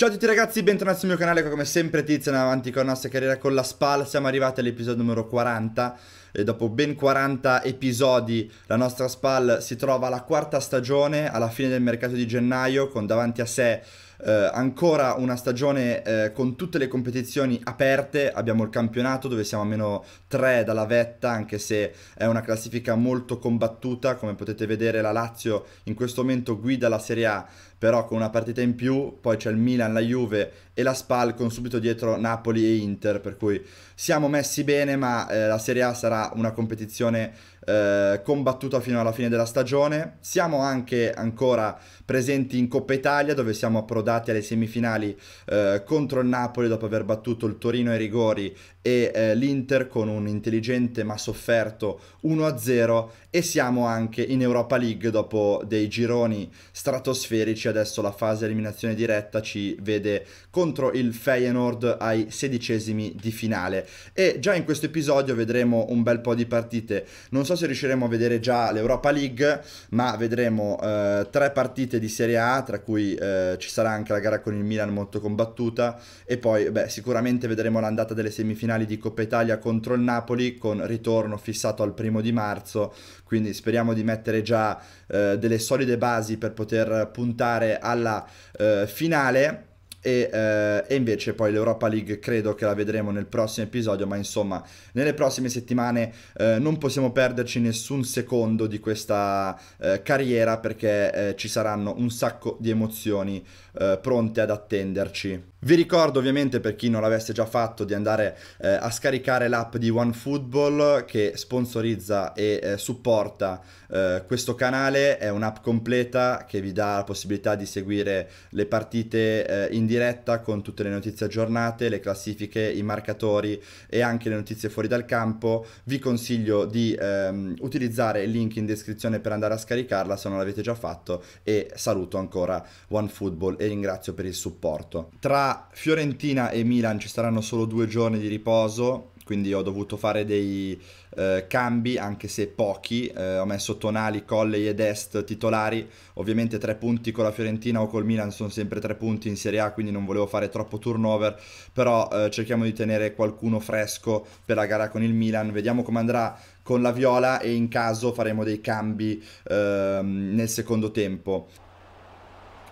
Ciao a tutti ragazzi, bentornati sul mio canale, come sempre Tizian avanti con la nostra carriera con la SPAL, siamo arrivati all'episodio numero 40 e dopo ben 40 episodi la nostra SPAL si trova alla quarta stagione, alla fine del mercato di gennaio, con davanti a sé eh, ancora una stagione eh, con tutte le competizioni aperte, abbiamo il campionato dove siamo a meno 3 dalla vetta, anche se è una classifica molto combattuta, come potete vedere la Lazio in questo momento guida la Serie A però con una partita in più, poi c'è il Milan, la Juve e la Spal con subito dietro Napoli e Inter, per cui siamo messi bene, ma eh, la Serie A sarà una competizione eh, combattuta fino alla fine della stagione. Siamo anche ancora presenti in Coppa Italia, dove siamo approdati alle semifinali eh, contro il Napoli dopo aver battuto il Torino ai rigori e eh, l'Inter con un intelligente ma sofferto 1-0 e siamo anche in Europa League dopo dei gironi stratosferici, adesso la fase eliminazione diretta ci vede contro il Feyenoord ai sedicesimi di finale e già in questo episodio vedremo un bel po' di partite, non so se riusciremo a vedere già l'Europa League ma vedremo eh, tre partite di Serie A tra cui eh, ci sarà anche la gara con il Milan molto combattuta e poi beh, sicuramente vedremo l'andata delle semifinali semifinali di Coppa Italia contro il Napoli con ritorno fissato al primo di marzo, quindi speriamo di mettere già eh, delle solide basi per poter puntare alla eh, finale. E, eh, e, invece poi l'Europa League credo che la vedremo nel prossimo episodio, ma insomma nelle prossime settimane eh, non possiamo perderci nessun secondo di questa eh, carriera perché eh, ci saranno un sacco di emozioni eh, pronte ad attenderci. Vi ricordo ovviamente per chi non l'avesse già fatto di andare eh, a scaricare l'app di OneFootball che sponsorizza e eh, supporta eh, questo canale, è un'app completa che vi dà la possibilità di seguire le partite eh, in diretta con tutte le notizie aggiornate, le classifiche, i marcatori e anche le notizie fuori dal campo. Vi consiglio di ehm, utilizzare il link in descrizione per andare a scaricarla se non l'avete già fatto e saluto ancora OneFootball e ringrazio per il supporto. Tra Fiorentina e Milan ci saranno solo due giorni di riposo, quindi ho dovuto fare dei eh, cambi, anche se pochi. Eh, ho messo Tonali, Colley ed Est titolari. Ovviamente tre punti con la Fiorentina o col Milan sono sempre tre punti in Serie A, quindi non volevo fare troppo turnover, però eh, cerchiamo di tenere qualcuno fresco per la gara con il Milan. Vediamo come andrà con la Viola e in caso faremo dei cambi ehm, nel secondo tempo.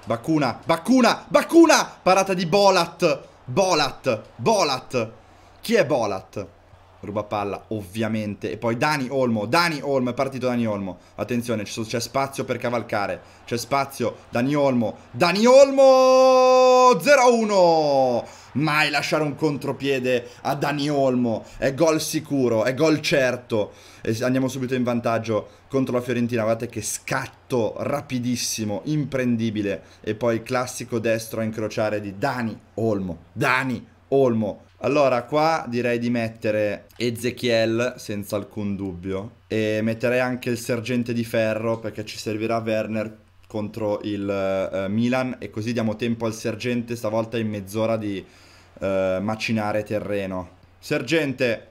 Bakuna, Bakuna, Bakuna! Parata di Bolat! Bolat, Bolat! Chi è Bolat? Ruba palla, ovviamente. E poi Dani Olmo, Dani Olmo, è partito Dani Olmo. Attenzione, c'è spazio per cavalcare. C'è spazio, Dani Olmo, Dani Olmo! 0-1! mai lasciare un contropiede a Dani Olmo, è gol sicuro, è gol certo, e andiamo subito in vantaggio contro la Fiorentina, guardate che scatto rapidissimo, imprendibile, e poi classico destro a incrociare di Dani Olmo, Dani Olmo. Allora, qua direi di mettere Ezechiel senza alcun dubbio e metterei anche il sergente di ferro perché ci servirà Werner contro il eh, Milan e così diamo tempo al sergente stavolta in mezz'ora di eh, macinare terreno. Sergente,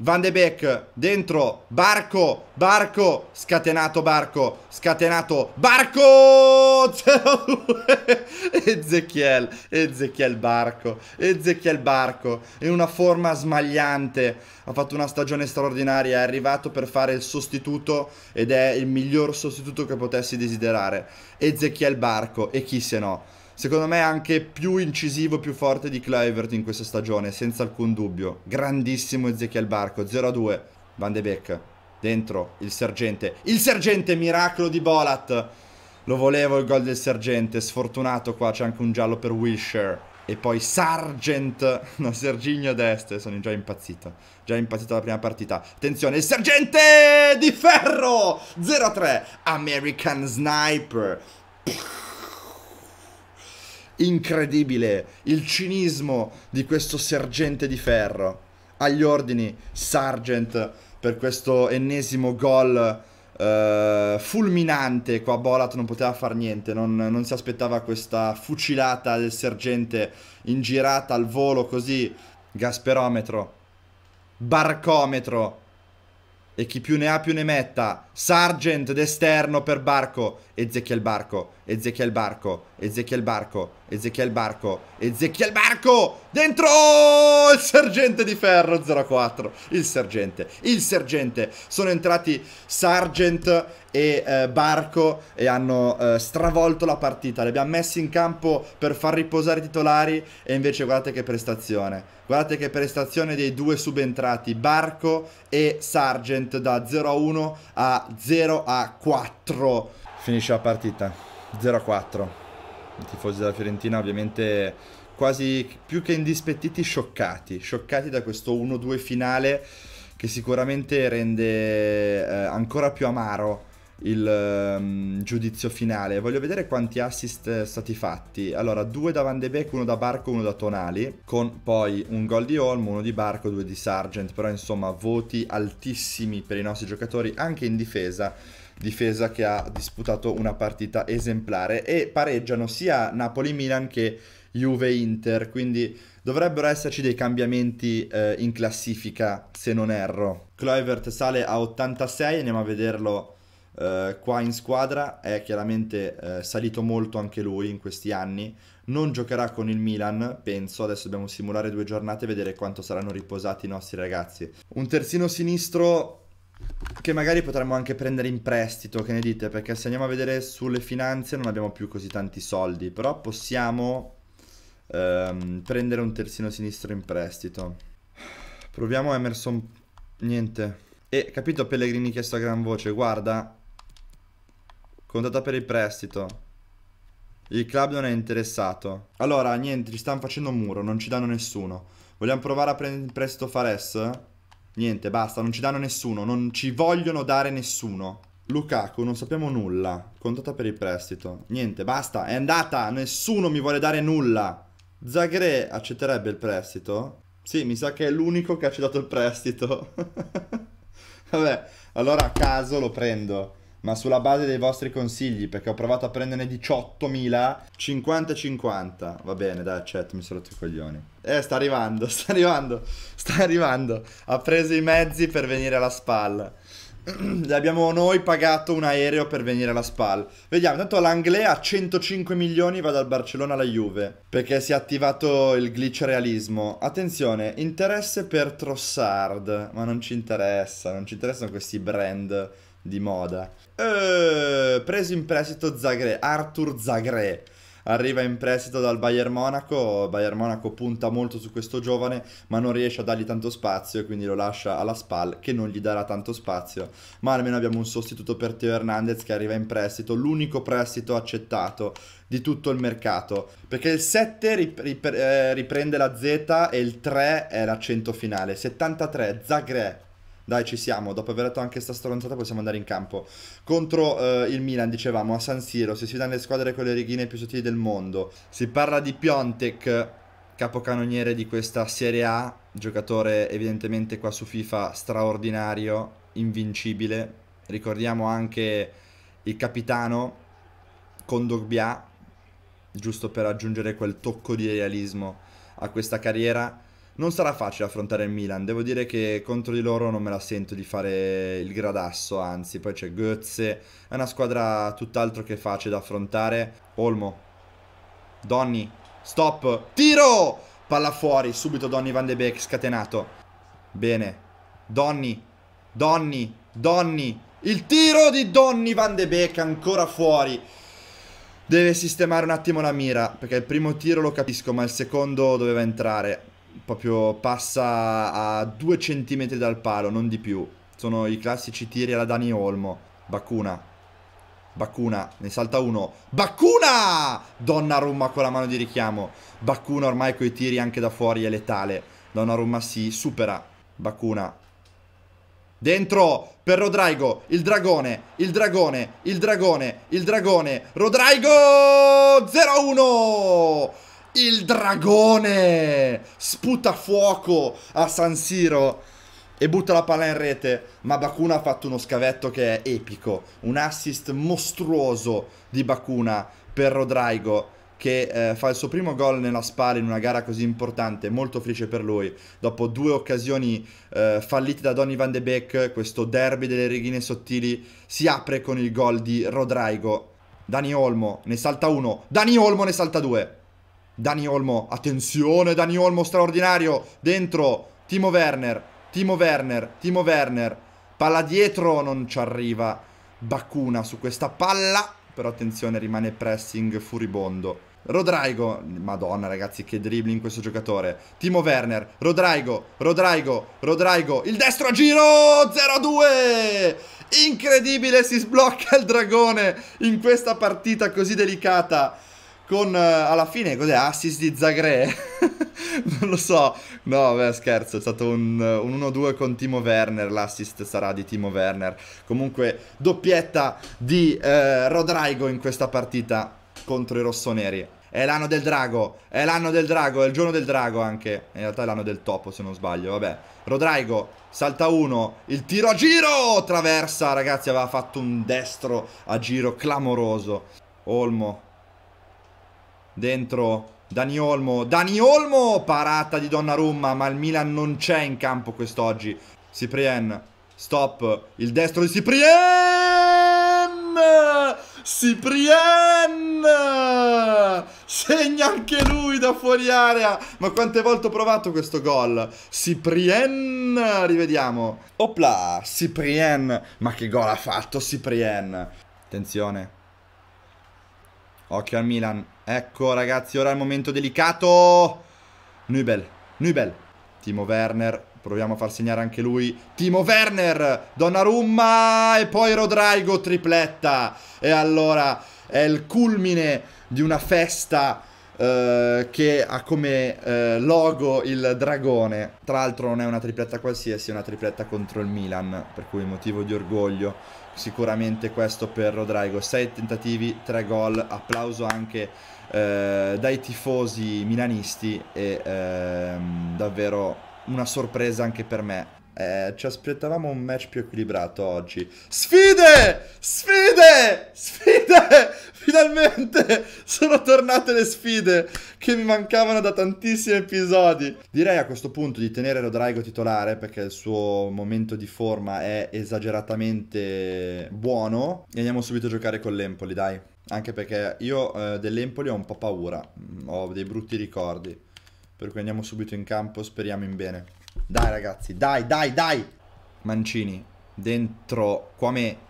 Van de Beek dentro, Barco, Barco, scatenato Barco, scatenato Barco 0-2 Ezechiel, Ezechiel Barco, Ezechiel Barco in una forma smagliante, ha fatto una stagione straordinaria, è arrivato per fare il sostituto ed è il miglior sostituto che potessi desiderare, Ezechiel Barco e chi se no secondo me anche più incisivo, più forte di Kluivert in questa stagione, senza alcun dubbio. Grandissimo Ezechiel Barco, 0-2, Van de Beek, dentro, il sergente, il sergente, miracolo di Bolat! Lo volevo il gol del sergente, sfortunato qua, c'è anche un giallo per Wilshire. E poi Sargent, no, Serginio Deste, sono già impazzito, già impazzito la prima partita. Attenzione, il Sergente di Ferro, 0-3, American Sniper. Pff incredibile il cinismo di questo sergente di ferro. Agli ordini, Sargent, per questo ennesimo gol eh, fulminante. Qua Bolat non poteva fare niente, non, non, si aspettava questa fucilata del sergente in girata al volo così. Gasperometro, barcometro e chi più ne ha più ne metta. Sargent d'esterno per Barco Ezechiel Barco, Ezechiel Barco, Ezechiel Barco, Ezechiel Barco, Ezechiel Barco! Dentro! Il sergente di ferro 04, il sergente, il sergente. Sono entrati Sargent e eh, Barco e hanno eh, stravolto la partita. Li abbiamo messi in campo per far riposare i titolari e invece guardate che prestazione. Guardate che prestazione dei due subentrati, Barco e Sargent da 0 a 1 a 0 a 4 finisce la partita 0-4. I tifosi della Fiorentina ovviamente quasi più che indispettiti, scioccati, scioccati da questo 1-2 finale che sicuramente rende eh, ancora più amaro il um, giudizio finale. Voglio vedere quanti assist stati fatti. Allora, due da Van de Beek, uno da Barco, uno da Tonali, con poi un gol di Holm uno di Barco, due di Sargent, però insomma voti altissimi per i nostri giocatori anche in difesa difesa che ha disputato una partita esemplare e pareggiano sia Napoli-Milan che Juve-Inter, quindi dovrebbero esserci dei cambiamenti eh, in classifica se non erro. Kluivert sale a 86, andiamo a vederlo eh, qua in squadra, è chiaramente eh, salito molto anche lui in questi anni, non giocherà con il Milan, penso, adesso dobbiamo simulare due giornate e vedere quanto saranno riposati i nostri ragazzi. Un terzino sinistro che magari potremmo anche prendere in prestito, che ne dite? Perché se andiamo a vedere sulle finanze non abbiamo più così tanti soldi, però possiamo ehm, prendere un terzino sinistro in prestito. Proviamo Emerson, niente. E capito Pellegrini chiesto a gran voce, guarda, contata per il prestito. Il club non è interessato. Allora, niente, ci stanno facendo un muro, non ci danno nessuno. Vogliamo provare a prendere in prestito Fares? Niente, basta, non ci danno nessuno, non ci vogliono dare nessuno. Lukaku, non sappiamo nulla. Contata per il prestito. Niente, basta, è andata, nessuno mi vuole dare nulla. Zagre accetterebbe il prestito? Sì, mi sa che è l'unico che ha accettato il prestito. Vabbè, allora a caso lo prendo ma sulla base dei vostri consigli, perché ho provato a prenderne 18.000, 50-50. Va bene, dai, chat, mi sono rotto i coglioni. Eh, sta arrivando, sta arrivando, sta arrivando. Ha preso i mezzi per venire alla spalla. abbiamo noi pagato un aereo per venire alla SPAL. Vediamo, intanto l'Anglea a 105 milioni va dal Barcellona alla Juve, perché si è attivato il glitch realismo. Attenzione, interesse per Trossard, ma non ci interessa, non ci interessano questi brand di moda. Uh, preso in prestito Zagre, Arthur Zagre. Arriva in prestito dal Bayern Monaco, Bayern Monaco punta molto su questo giovane ma non riesce a dargli tanto spazio e quindi lo lascia alla SPAL che non gli darà tanto spazio. Ma almeno abbiamo un sostituto per Teo Hernandez che arriva in prestito, l'unico prestito accettato di tutto il mercato. Perché il 7 rip rip eh, riprende la Z e il 3 è l'accento finale. 73, Zagre, dai, ci siamo. Dopo aver detto anche sta stronzata, possiamo andare in campo. Contro eh, il Milan, dicevamo, a San Siro si sfidano le squadre con le righine più sottili del mondo. Si parla di Piontek, capocannoniere di questa Serie A, giocatore evidentemente qua su FIFA straordinario, invincibile. Ricordiamo anche il capitano Condogbia, giusto per aggiungere quel tocco di realismo a questa carriera non sarà facile affrontare il Milan, devo dire che contro di loro non me la sento di fare il gradasso, anzi, poi c'è Goetze, è una squadra tutt'altro che facile da affrontare. Olmo, Donny, stop, tiro! Palla fuori, subito Donny Van de Beek scatenato. Bene, Donny, Donny, Donny, il tiro di Donny Van de Beek ancora fuori. Deve sistemare un attimo la mira, perché il primo tiro lo capisco, ma il secondo doveva entrare proprio passa a due centimetri dal palo, non di più. Sono i classici tiri alla Dani Olmo. Baccuna. Baccuna, ne salta uno. Baccuna! Rumma con la mano di richiamo. Baccuna ormai coi tiri anche da fuori è letale. Donna Rumma si supera. Baccuna. Dentro per Rodrigo, il dragone, il dragone, il dragone, il dragone, Rodrigo 0-1! il dragone sputa fuoco a San Siro e butta la palla in rete, ma Bakuna ha fatto uno scavetto che è epico, un assist mostruoso di Bakuna per Rodrigo che eh, fa il suo primo gol nella spalla in una gara così importante, molto felice per lui, dopo due occasioni eh, fallite da Donny van de Beek, questo derby delle righine sottili si apre con il gol di Rodrigo. Dani Olmo ne salta uno, Dani Olmo ne salta due. Dani Olmo, attenzione Dani Olmo straordinario, dentro Timo Werner, Timo Werner, Timo Werner, palla dietro, non ci arriva Bakuna su questa palla, però attenzione rimane pressing furibondo. Rodrigo, madonna ragazzi che dribbling questo giocatore Timo Werner, Rodrigo, Rodrigo, Rodrigo Il destro a giro, 0-2 Incredibile, si sblocca il dragone in questa partita così delicata con uh, alla fine cos'è assist di Zagre non lo so no beh scherzo è stato un, un 1-2 con Timo Werner l'assist sarà di Timo Werner comunque doppietta di uh, Rodrigo in questa partita contro i rossoneri è l'anno del drago, è l'anno del drago, è il giorno del drago anche. In realtà è l'anno del topo se non sbaglio, vabbè. Rodrigo, salta uno, il tiro a giro, traversa, ragazzi, aveva fatto un destro a giro clamoroso. Olmo, dentro Dani Olmo, Dani Olmo, parata di Donnarumma, ma il Milan non c'è in campo quest'oggi. Ciprien, stop, il destro di Ciprien! Ciprien! Segna anche lui da fuori area! Ma quante volte ho provato questo gol? Ciprien! Rivediamo. Opla, Ciprien! Ma che gol ha fatto Ciprien! Attenzione, Occhio al Milan. Ecco ragazzi, ora è il momento delicato. Nubel, Nubel. Timo Werner, proviamo a far segnare anche lui. Timo Werner, Donnarumma e poi Rodrigo tripletta. E allora è il culmine di una festa eh, che ha come eh, logo il dragone. Tra l'altro non è una tripletta qualsiasi, è una tripletta contro il Milan, per cui motivo di orgoglio sicuramente questo per Rodrigo 6 tentativi 3 gol applauso anche eh, dai tifosi milanisti e ehm, davvero una sorpresa anche per me eh, ci aspettavamo un match più equilibrato oggi. Sfide! Sfide! Sfide! Finalmente sono tornate le sfide che mi mancavano da tantissimi episodi. Direi a questo punto di tenere Rodrigo titolare perché il suo momento di forma è esageratamente buono. E andiamo subito a giocare con l'Empoli, dai. Anche perché io eh, dell'Empoli ho un po' paura. Ho dei brutti ricordi. Per cui andiamo subito in campo, speriamo in bene. Dai ragazzi, dai, dai, dai. Mancini, dentro Quame.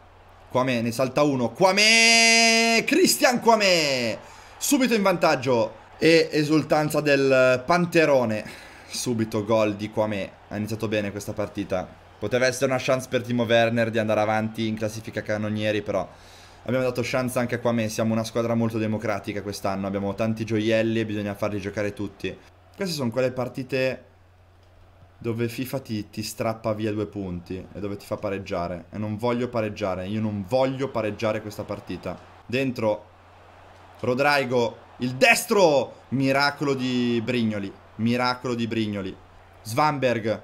Quame, ne salta uno. Quame! Cristian Quame! Subito in vantaggio. E esultanza del Panterone. Subito gol di Quame. Ha iniziato bene questa partita. Poteva essere una chance per Timo Werner di andare avanti in classifica canonieri, però abbiamo dato chance anche a Quame. Siamo una squadra molto democratica quest'anno. Abbiamo tanti gioielli e bisogna farli giocare tutti. Queste sono quelle partite dove FIFA ti, ti, strappa via due punti e dove ti fa pareggiare. E non voglio pareggiare, io non voglio pareggiare questa partita. Dentro, Rodrigo, il destro, miracolo di Brignoli, miracolo di Brignoli. Svanberg,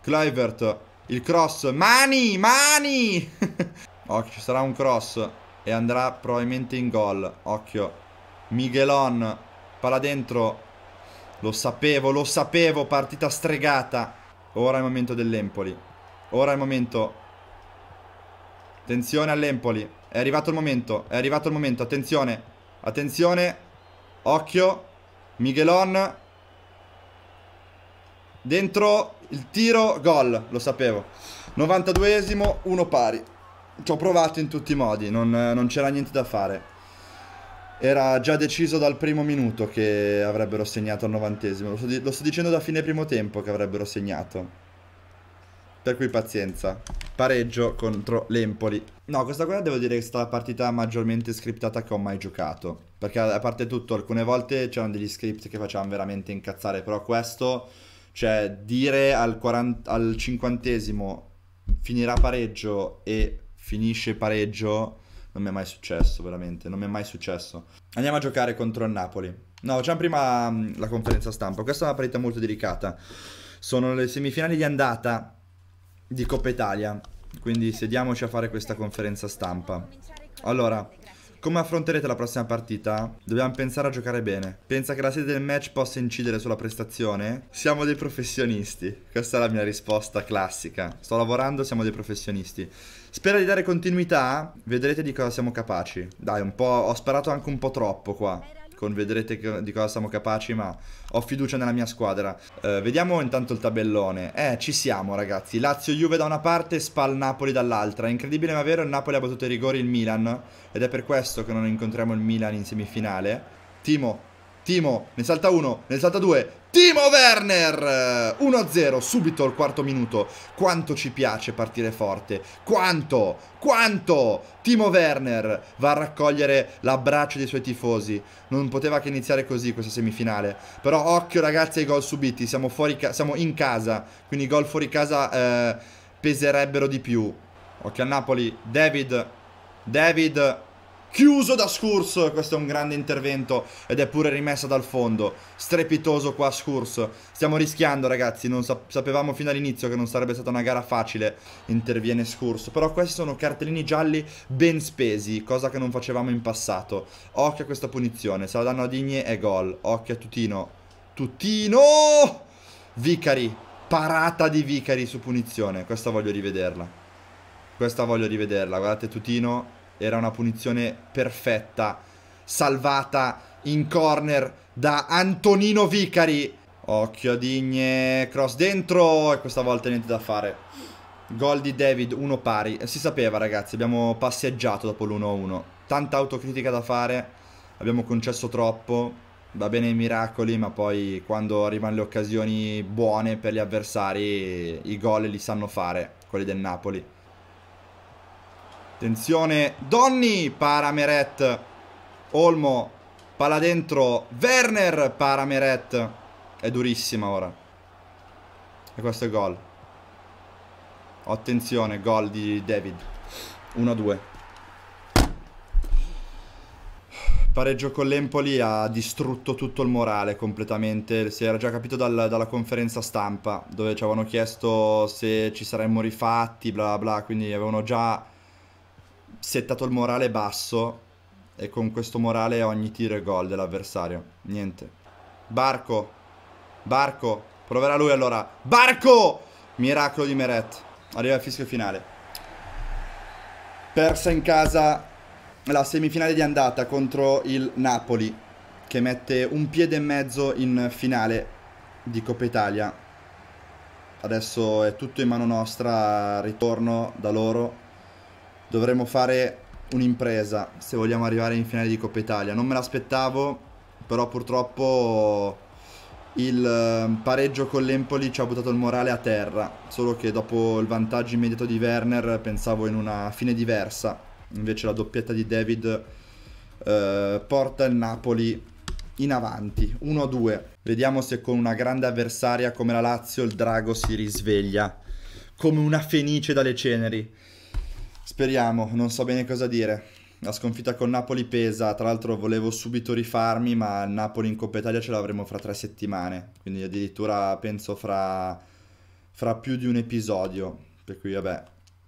Kluivert, il cross, mani, mani! Occhio, ci sarà un cross e andrà probabilmente in gol, occhio. Miguelon, palla dentro, lo sapevo, lo sapevo, partita stregata. Ora è il momento dell'Empoli. Ora è il momento. Attenzione all'Empoli. È arrivato il momento, è arrivato il momento. Attenzione, attenzione. Occhio. Miguelon. Dentro il tiro, gol, lo sapevo. 92esimo, uno pari. Ci ho provato in tutti i modi, non, non c'era niente da fare era già deciso dal primo minuto che avrebbero segnato al novantesimo. Lo sto, lo sto, dicendo da fine primo tempo che avrebbero segnato. Per cui pazienza. Pareggio contro l'Empoli. No, questa qua devo dire che è stata la partita maggiormente scriptata che ho mai giocato. Perché a parte tutto, alcune volte c'erano degli script che facevano veramente incazzare. Però questo, cioè dire al, 40, al cinquantesimo finirà pareggio e finisce pareggio non mi è mai successo, veramente, non mi è mai successo. Andiamo a giocare contro il Napoli. No, facciamo prima mm, la conferenza stampa. Questa è una partita molto delicata. Sono le semifinali di andata di Coppa Italia, quindi sediamoci a fare questa conferenza stampa. Allora, come affronterete la prossima partita? Dobbiamo pensare a giocare bene. Pensa che la sede del match possa incidere sulla prestazione? Siamo dei professionisti. Questa è la mia risposta classica. Sto lavorando, siamo dei professionisti. Spero di dare continuità. Vedrete di cosa siamo capaci. Dai, un po'... Ho sparato anche un po' troppo qua con vedrete di cosa siamo capaci, ma ho fiducia nella mia squadra. Eh, vediamo intanto il tabellone. Eh, ci siamo ragazzi. Lazio-Juve da una parte, Spal-Napoli dall'altra. Incredibile ma vero, il Napoli ha battuto i rigori il Milan ed è per questo che non incontriamo il Milan in semifinale. Timo, Timo ne salta uno, ne salta due. Timo Werner 1-0 subito al quarto minuto. Quanto ci piace partire forte. Quanto, quanto Timo Werner va a raccogliere l'abbraccio dei suoi tifosi. Non poteva che iniziare così questa semifinale. Però occhio ragazzi ai gol subiti, siamo, fuori ca siamo in casa, quindi i gol fuori casa eh, peserebbero di più. Occhio a Napoli, David, David chiuso da Scurs, questo è un grande intervento ed è pure rimessa dal fondo, strepitoso qua Scurs, stiamo rischiando ragazzi, non sapevamo fino all'inizio che non sarebbe stata una gara facile, interviene Scurs, però questi sono cartellini gialli ben spesi, cosa che non facevamo in passato, occhio a questa punizione, se la danno a Digne è gol, occhio a Tutino, Tutino, Vicari, parata di Vicari su punizione, questa voglio rivederla. Questa voglio rivederla, guardate Tutino era una punizione perfetta, salvata in corner da Antonino Vicari. Occhio a Digne, cross dentro e questa volta niente da fare. Gol di David, uno pari. Si sapeva ragazzi, abbiamo passeggiato dopo l'1-1. Tanta autocritica da fare, abbiamo concesso troppo. Va bene i miracoli, ma poi quando arrivano le occasioni buone per gli avversari, i gol li sanno fare, quelli del Napoli. Attenzione, Donny, para Meret. Olmo, palla dentro. Werner, para Meret. È durissima ora. E questo è gol. Attenzione, gol di David. 1-2. Pareggio con l'Empoli ha distrutto tutto il morale completamente, si era già capito dal, dalla conferenza stampa dove ci avevano chiesto se ci saremmo rifatti, bla bla, quindi avevano già settato il morale basso e con questo morale ogni tiro è gol dell'avversario. Niente. Barco. Barco. Proverà lui allora. Barco! Miracolo di Meret. Arriva il fischio finale. Persa in casa la semifinale di andata contro il Napoli che mette un piede e mezzo in finale di Coppa Italia. Adesso è tutto in mano nostra, ritorno da loro dovremmo fare un'impresa se vogliamo arrivare in finale di Coppa Italia. Non me l'aspettavo, però purtroppo il ehm, pareggio con l'Empoli ci ha buttato il morale a terra, solo che dopo il vantaggio immediato di Werner pensavo in una fine diversa, invece la doppietta di David eh, porta il Napoli in avanti, 1-2. Vediamo se con una grande avversaria come la Lazio il Drago si risveglia come una fenice dalle ceneri. Speriamo, non so bene cosa dire. La sconfitta con Napoli pesa, tra l'altro volevo subito rifarmi, ma Napoli in Coppa Italia ce l'avremo fra tre settimane, quindi addirittura penso fra, fra più di un episodio, per cui vabbè,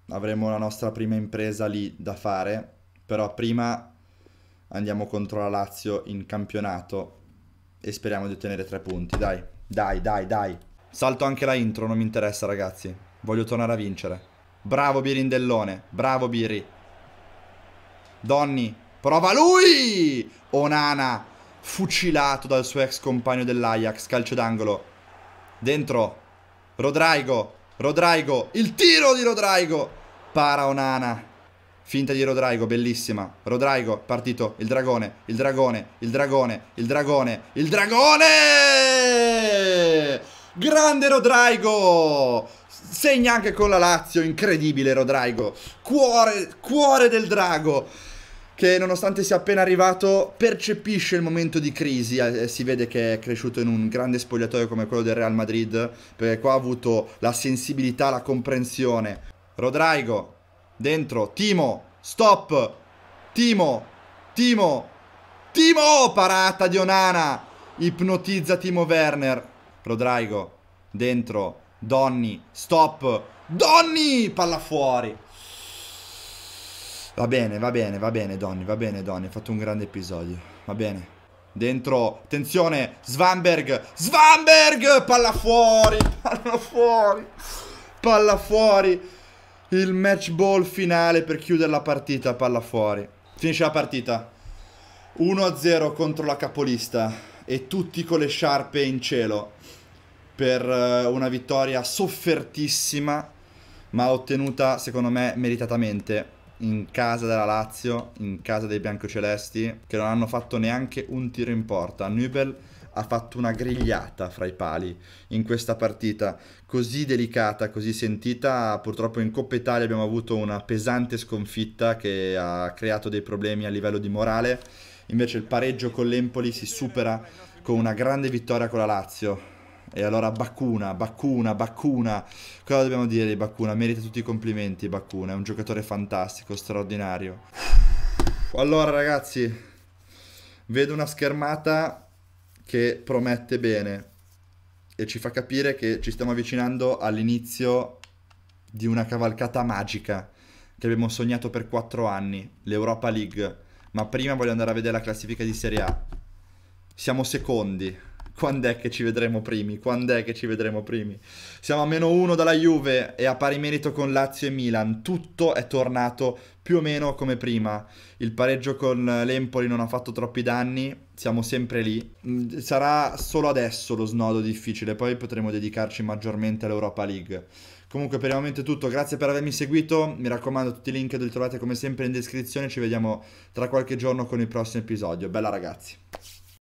avremo la nostra prima impresa lì da fare, però prima andiamo contro la Lazio in campionato e speriamo di ottenere tre punti, dai, dai, dai, dai. Salto anche la intro, non mi interessa ragazzi, voglio tornare a vincere. Bravo Birindellone. Bravo Biri. Donny. Prova lui! Onana. Fucilato dal suo ex compagno dell'Ajax. Calcio d'angolo. Dentro. Rodraigo, Rodraigo, Il tiro di Rodraigo! Para Onana. Finta di Rodraigo, bellissima. Rodraigo, partito. Il dragone, il dragone, il dragone, il dragone, il dragone! Grande Rodraigo! Segna anche con la Lazio, incredibile Rodrigo. Cuore, cuore del drago che nonostante sia appena arrivato percepisce il momento di crisi, eh, si vede che è cresciuto in un grande spogliatoio come quello del Real Madrid, perché qua ha avuto la sensibilità, la comprensione. Rodrigo, dentro, Timo, stop, Timo, Timo, Timo, parata di Onana, ipnotizza Timo Werner. Rodrigo, dentro, Donny, stop. Donny, palla fuori. Va bene, va bene, va bene Donny, va bene Donny, ha fatto un grande episodio. Va bene. Dentro, attenzione, Svanberg, Svanberg, palla fuori, palla fuori, palla fuori. Il match ball finale per chiudere la partita, palla fuori. Finisce la partita. 1-0 contro la capolista e tutti con le sciarpe in cielo per eh, una vittoria soffertissima, ma ottenuta secondo me meritatamente in casa della Lazio, in casa dei biancocelesti, che non hanno fatto neanche un tiro in porta. Nübel ha fatto una grigliata fra i pali in questa partita così delicata, così sentita. Purtroppo in Coppa Italia abbiamo avuto una pesante sconfitta che ha creato dei problemi a livello di morale. Invece il pareggio con l'Empoli si supera con una grande vittoria con la Lazio e allora Baccuna, Baccuna, Baccuna, cosa dobbiamo dire di Baccuna? Merita tutti i complimenti Baccuna, è un giocatore fantastico, straordinario. Allora ragazzi, vedo una schermata che promette bene e ci fa capire che ci stiamo avvicinando all'inizio di una cavalcata magica che abbiamo sognato per 4 anni, l'Europa League. Ma prima voglio andare a vedere la classifica di Serie A. Siamo secondi, quando è che ci vedremo primi? Quando è che ci vedremo primi? Siamo a meno uno dalla Juve e a pari merito con Lazio e Milan. Tutto è tornato più o meno come prima. Il pareggio con l'Empoli non ha fatto troppi danni, siamo sempre lì. Mm, sarà solo adesso lo snodo difficile, poi potremo dedicarci maggiormente all'Europa League. Comunque per il momento è tutto, grazie per avermi seguito, mi raccomando tutti i link li trovate come sempre in descrizione, ci vediamo tra qualche giorno con il prossimo episodio. Bella ragazzi!